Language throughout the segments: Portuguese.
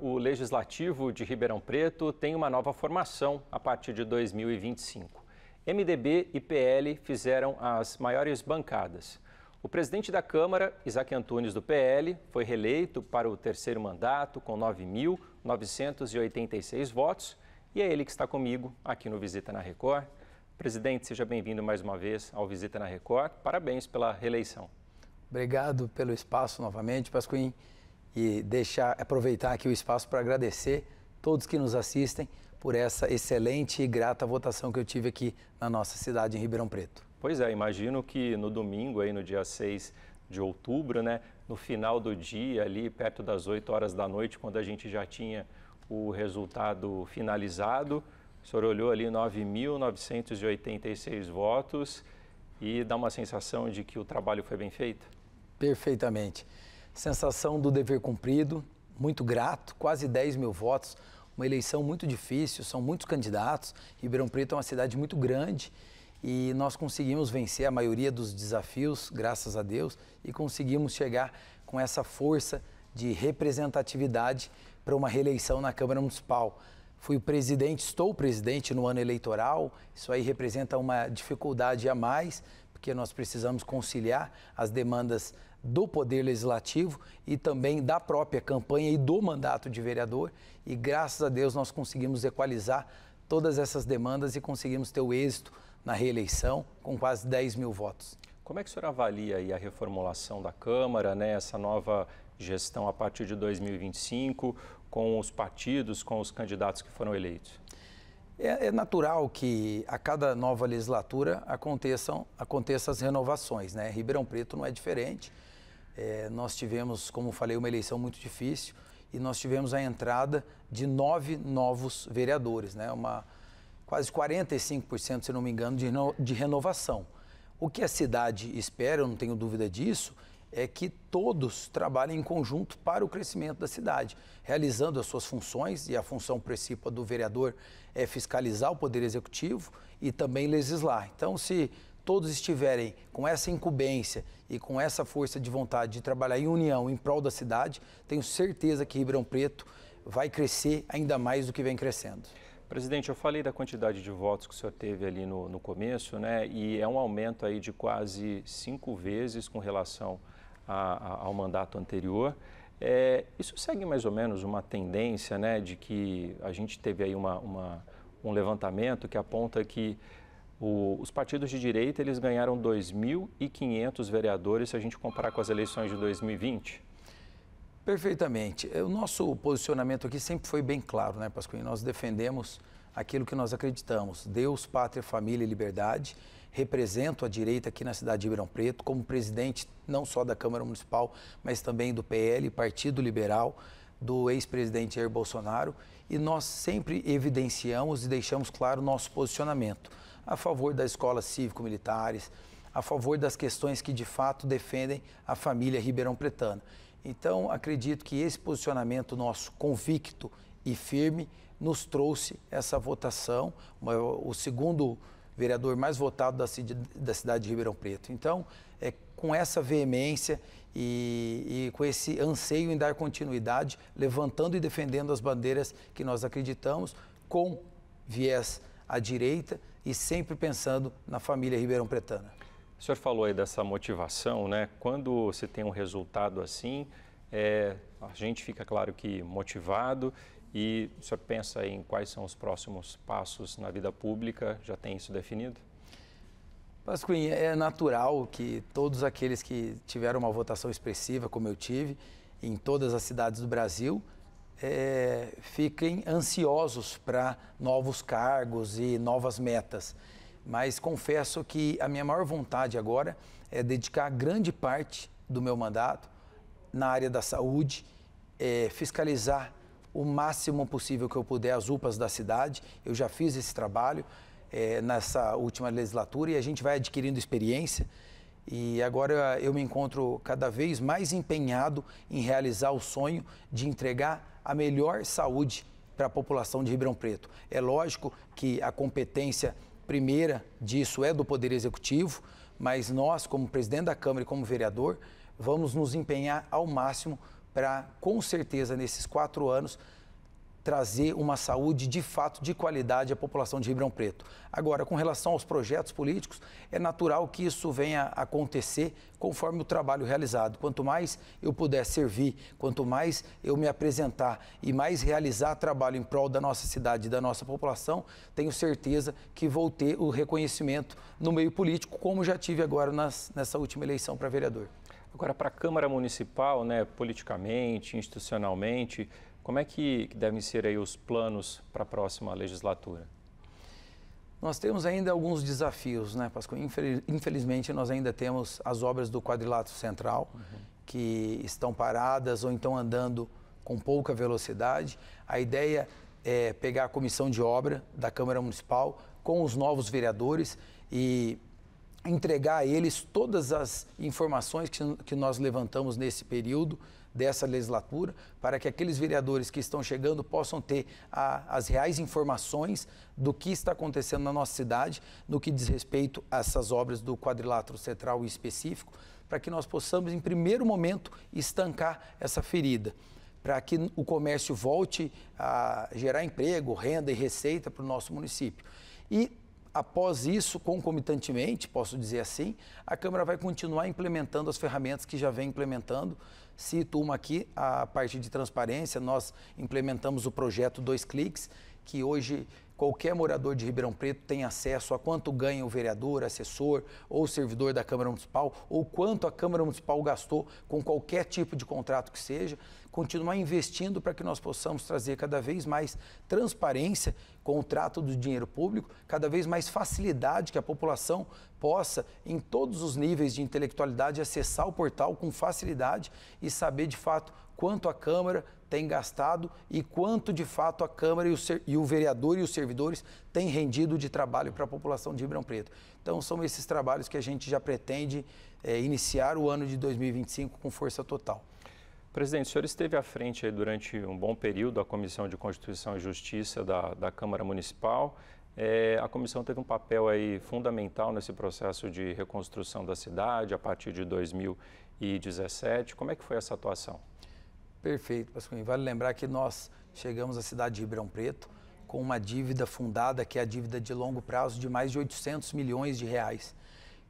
o Legislativo de Ribeirão Preto tem uma nova formação a partir de 2025. MDB e PL fizeram as maiores bancadas. O presidente da Câmara, Isaac Antunes, do PL, foi reeleito para o terceiro mandato com 9.986 votos e é ele que está comigo aqui no Visita na Record. Presidente, seja bem-vindo mais uma vez ao Visita na Record. Parabéns pela reeleição. Obrigado pelo espaço novamente, Pasquim e deixar, aproveitar aqui o espaço para agradecer todos que nos assistem por essa excelente e grata votação que eu tive aqui na nossa cidade, em Ribeirão Preto. Pois é, imagino que no domingo, aí no dia 6 de outubro, né, no final do dia, ali perto das 8 horas da noite, quando a gente já tinha o resultado finalizado, o senhor olhou ali 9.986 votos e dá uma sensação de que o trabalho foi bem feito? Perfeitamente sensação do dever cumprido, muito grato, quase 10 mil votos, uma eleição muito difícil, são muitos candidatos. Ribeirão Preto é uma cidade muito grande e nós conseguimos vencer a maioria dos desafios, graças a Deus, e conseguimos chegar com essa força de representatividade para uma reeleição na Câmara Municipal. Fui presidente, estou presidente no ano eleitoral, isso aí representa uma dificuldade a mais, porque nós precisamos conciliar as demandas do Poder Legislativo e também da própria campanha e do mandato de vereador. E graças a Deus nós conseguimos equalizar todas essas demandas e conseguimos ter o êxito na reeleição com quase 10 mil votos. Como é que o senhor avalia a reformulação da Câmara, né, essa nova gestão a partir de 2025, com os partidos, com os candidatos que foram eleitos? É, é, natural que a cada nova legislatura aconteçam, aconteçam as renovações, né? Ribeirão Preto não é diferente. É, nós tivemos, como falei, uma eleição muito difícil e nós tivemos a entrada de nove novos vereadores, né? Uma, quase 45%, se não me engano, de, de renovação. O que a cidade espera, eu não tenho dúvida disso, é que todos trabalhem em conjunto para o crescimento da cidade, realizando as suas funções, e a função principal do vereador é fiscalizar o Poder Executivo e também legislar. Então, se todos estiverem com essa incumbência e com essa força de vontade de trabalhar em união em prol da cidade, tenho certeza que Ribeirão Preto vai crescer ainda mais do que vem crescendo. Presidente, eu falei da quantidade de votos que o senhor teve ali no, no começo, né? E é um aumento aí de quase cinco vezes com relação a, a, ao mandato anterior. É, isso segue mais ou menos uma tendência, né, de que a gente teve aí uma, uma um levantamento que aponta que o, os partidos de direita eles ganharam 2.500 vereadores se a gente comparar com as eleições de 2020. Perfeitamente. O nosso posicionamento aqui sempre foi bem claro, né, Pascoal? Nós defendemos aquilo que nós acreditamos: Deus, pátria, família e liberdade represento a direita aqui na cidade de Ribeirão Preto, como presidente não só da Câmara Municipal, mas também do PL, Partido Liberal, do ex-presidente Jair Bolsonaro, e nós sempre evidenciamos e deixamos claro nosso posicionamento a favor das escolas cívico-militares, a favor das questões que de fato defendem a família ribeirão-pretana. Então, acredito que esse posicionamento nosso convicto e firme nos trouxe essa votação, o segundo vereador mais votado da, da cidade de Ribeirão Preto. Então, é com essa veemência e, e, com esse anseio em dar continuidade, levantando e defendendo as bandeiras que nós acreditamos, com viés à direita e sempre pensando na família Ribeirão Pretana. O senhor falou aí dessa motivação, né? Quando você tem um resultado assim, é, a gente fica, claro, que motivado e o senhor pensa em quais são os próximos passos na vida pública? Já tem isso definido? Pasquim, é natural que todos aqueles que tiveram uma votação expressiva, como eu tive, em todas as cidades do Brasil, é, fiquem ansiosos para novos cargos e novas metas. Mas confesso que a minha maior vontade agora é dedicar grande parte do meu mandato na área da saúde, é, fiscalizar o máximo possível que eu puder as UPAs da cidade. Eu já fiz esse trabalho é, nessa última legislatura e a gente vai adquirindo experiência. E agora eu me encontro cada vez mais empenhado em realizar o sonho de entregar a melhor saúde para a população de Ribeirão Preto. É lógico que a competência primeira disso é do Poder Executivo, mas nós, como presidente da Câmara e como vereador, vamos nos empenhar ao máximo para, com certeza, nesses quatro anos, trazer uma saúde de fato de qualidade à população de Ribeirão Preto. Agora, com relação aos projetos políticos, é natural que isso venha a acontecer conforme o trabalho realizado. Quanto mais eu puder servir, quanto mais eu me apresentar e mais realizar trabalho em prol da nossa cidade e da nossa população, tenho certeza que vou ter o reconhecimento no meio político, como já tive agora nas, nessa última eleição para vereador. Agora, para a Câmara Municipal, né, politicamente, institucionalmente, como é que devem ser aí os planos para a próxima legislatura? Nós temos ainda alguns desafios, né, Pascoal? Infelizmente, nós ainda temos as obras do quadrilátero central, uhum. que estão paradas ou então andando com pouca velocidade. A ideia é pegar a comissão de obra da Câmara Municipal com os novos vereadores e entregar a eles todas as informações que, que nós levantamos nesse período dessa legislatura, para que aqueles vereadores que estão chegando possam ter a, as reais informações do que está acontecendo na nossa cidade, no que diz respeito a essas obras do quadrilátero central específico, para que nós possamos, em primeiro momento, estancar essa ferida para que o comércio volte a gerar emprego, renda e receita para o nosso município. E após isso, concomitantemente, posso dizer assim, a Câmara vai continuar implementando as ferramentas que já vem implementando. Cito uma aqui, a parte de transparência, nós implementamos o projeto Dois Cliques, que hoje qualquer morador de Ribeirão Preto tem acesso a quanto ganha o vereador, assessor ou servidor da Câmara Municipal, ou quanto a Câmara Municipal gastou com qualquer tipo de contrato que seja, continuar investindo para que nós possamos trazer cada vez mais transparência com o trato do dinheiro público, cada vez mais facilidade que a população possa, em todos os níveis de intelectualidade, acessar o portal com facilidade e saber de fato quanto a Câmara tem gastado e quanto de fato a Câmara e o, e o vereador e o servidor servidores tem rendido de trabalho para a população de Ribeirão Preto. Então, são esses trabalhos que a gente já pretende é, iniciar o ano de 2025 com força total. Presidente, o senhor esteve à frente durante um bom período da Comissão de Constituição e Justiça da, da Câmara Municipal. É, a comissão teve um papel aí fundamental nesse processo de reconstrução da cidade a partir de 2017. Como é que foi essa atuação? Perfeito, Pascoal. Vale lembrar que nós chegamos à cidade de Ribeirão Preto com uma dívida fundada que é a dívida de longo prazo de mais de 800 milhões de reais.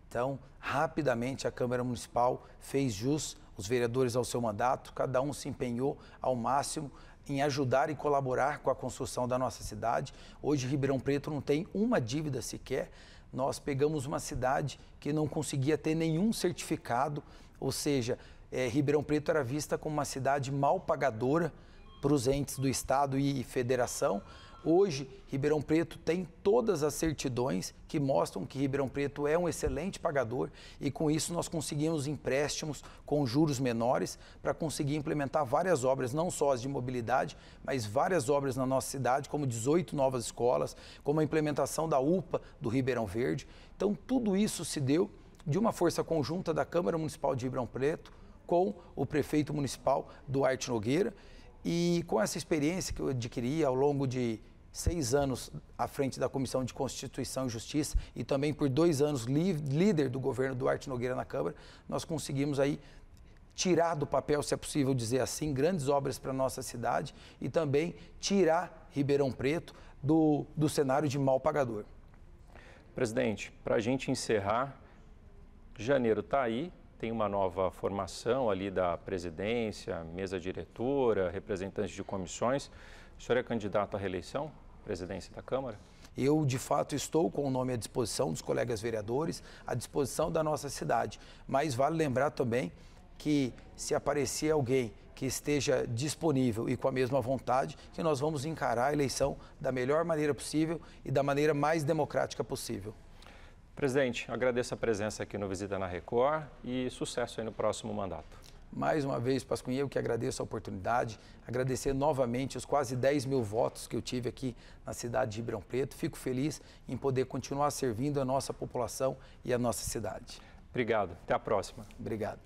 Então, rapidamente a Câmara Municipal fez jus os vereadores ao seu mandato, cada um se empenhou ao máximo em ajudar e colaborar com a construção da nossa cidade. Hoje Ribeirão Preto não tem uma dívida sequer. Nós pegamos uma cidade que não conseguia ter nenhum certificado, ou seja, é, Ribeirão Preto era vista como uma cidade mal pagadora para os entes do Estado e Federação. Hoje, Ribeirão Preto tem todas as certidões que mostram que Ribeirão Preto é um excelente pagador e com isso nós conseguimos empréstimos com juros menores para conseguir implementar várias obras, não só as de mobilidade, mas várias obras na nossa cidade, como 18 novas escolas, como a implementação da UPA do Ribeirão Verde. Então, tudo isso se deu de uma força conjunta da Câmara Municipal de Ribeirão Preto com o prefeito municipal Duarte Nogueira. E com essa experiência que eu adquiri ao longo de seis anos à frente da Comissão de Constituição e Justiça e também por dois anos líder do governo Duarte Nogueira na Câmara, nós conseguimos aí tirar do papel, se é possível dizer assim, grandes obras para a nossa cidade e também tirar Ribeirão Preto do, do cenário de mal pagador. Presidente, para a gente encerrar, janeiro está aí, tem uma nova formação ali da presidência, mesa diretora, representantes de comissões. O senhor é candidato à reeleição, presidência da Câmara? Eu, de fato, estou com o nome à disposição dos colegas vereadores, à disposição da nossa cidade. Mas vale lembrar também que, se aparecer alguém que esteja disponível e com a mesma vontade, que nós vamos encarar a eleição da melhor maneira possível e da maneira mais democrática possível. Presidente, agradeço a presença aqui no Visita na Record e sucesso aí no próximo mandato mais uma vez, Pascunha, eu que agradeço a oportunidade, agradecer novamente os quase 10 mil votos que eu tive aqui na cidade de Ribeirão Preto. Fico feliz em poder continuar servindo a nossa população e a nossa cidade. Obrigado. Até a próxima. Obrigado.